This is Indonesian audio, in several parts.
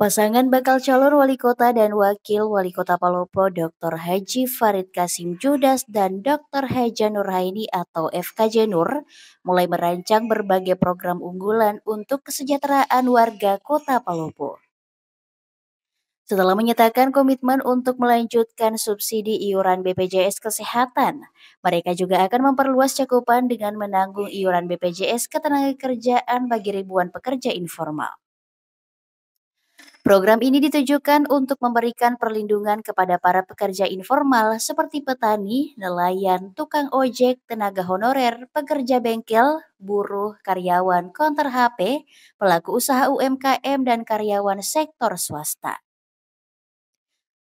Pasangan bakal calon wali kota dan wakil wali kota Palopo Dr. Haji Farid Kasim Judas dan Dr. Haja Nurhaini atau FKJ Nur mulai merancang berbagai program unggulan untuk kesejahteraan warga kota Palopo. Setelah menyatakan komitmen untuk melanjutkan subsidi iuran BPJS Kesehatan, mereka juga akan memperluas cakupan dengan menanggung iuran BPJS Ketenagakerjaan bagi ribuan pekerja informal. Program ini ditujukan untuk memberikan perlindungan kepada para pekerja informal seperti petani, nelayan, tukang ojek, tenaga honorer, pekerja bengkel, buruh, karyawan konter HP, pelaku usaha UMKM, dan karyawan sektor swasta.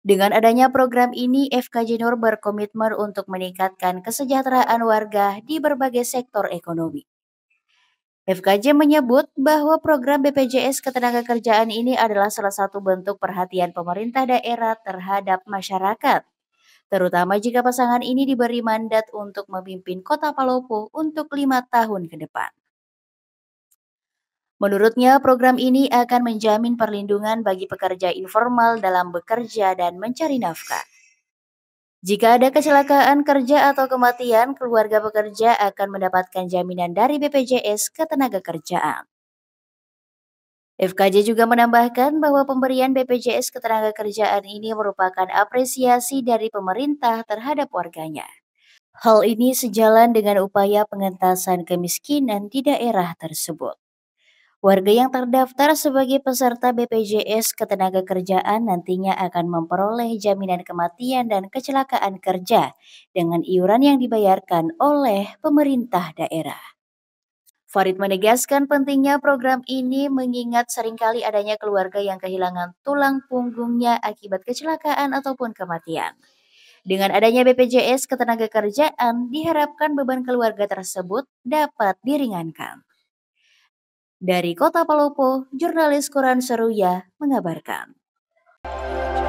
Dengan adanya program ini, FKJ Nur berkomitmen untuk meningkatkan kesejahteraan warga di berbagai sektor ekonomi. FKJ menyebut bahwa program BPJS Ketenagakerjaan ini adalah salah satu bentuk perhatian pemerintah daerah terhadap masyarakat, terutama jika pasangan ini diberi mandat untuk memimpin Kota Palopo untuk lima tahun ke depan. Menurutnya, program ini akan menjamin perlindungan bagi pekerja informal dalam bekerja dan mencari nafkah. Jika ada kecelakaan kerja atau kematian, keluarga pekerja akan mendapatkan jaminan dari BPJS Ketenagakerjaan. FKJ juga menambahkan bahwa pemberian BPJS Ketenagakerjaan ini merupakan apresiasi dari pemerintah terhadap warganya. Hal ini sejalan dengan upaya pengentasan kemiskinan di daerah tersebut. Warga yang terdaftar sebagai peserta BPJS Ketenagakerjaan nantinya akan memperoleh jaminan kematian dan kecelakaan kerja dengan iuran yang dibayarkan oleh pemerintah daerah. Farid menegaskan pentingnya program ini mengingat seringkali adanya keluarga yang kehilangan tulang punggungnya akibat kecelakaan ataupun kematian. Dengan adanya BPJS Ketenagakerjaan, diharapkan beban keluarga tersebut dapat diringankan. Dari Kota Palopo, jurnalis Koran Seruya mengabarkan.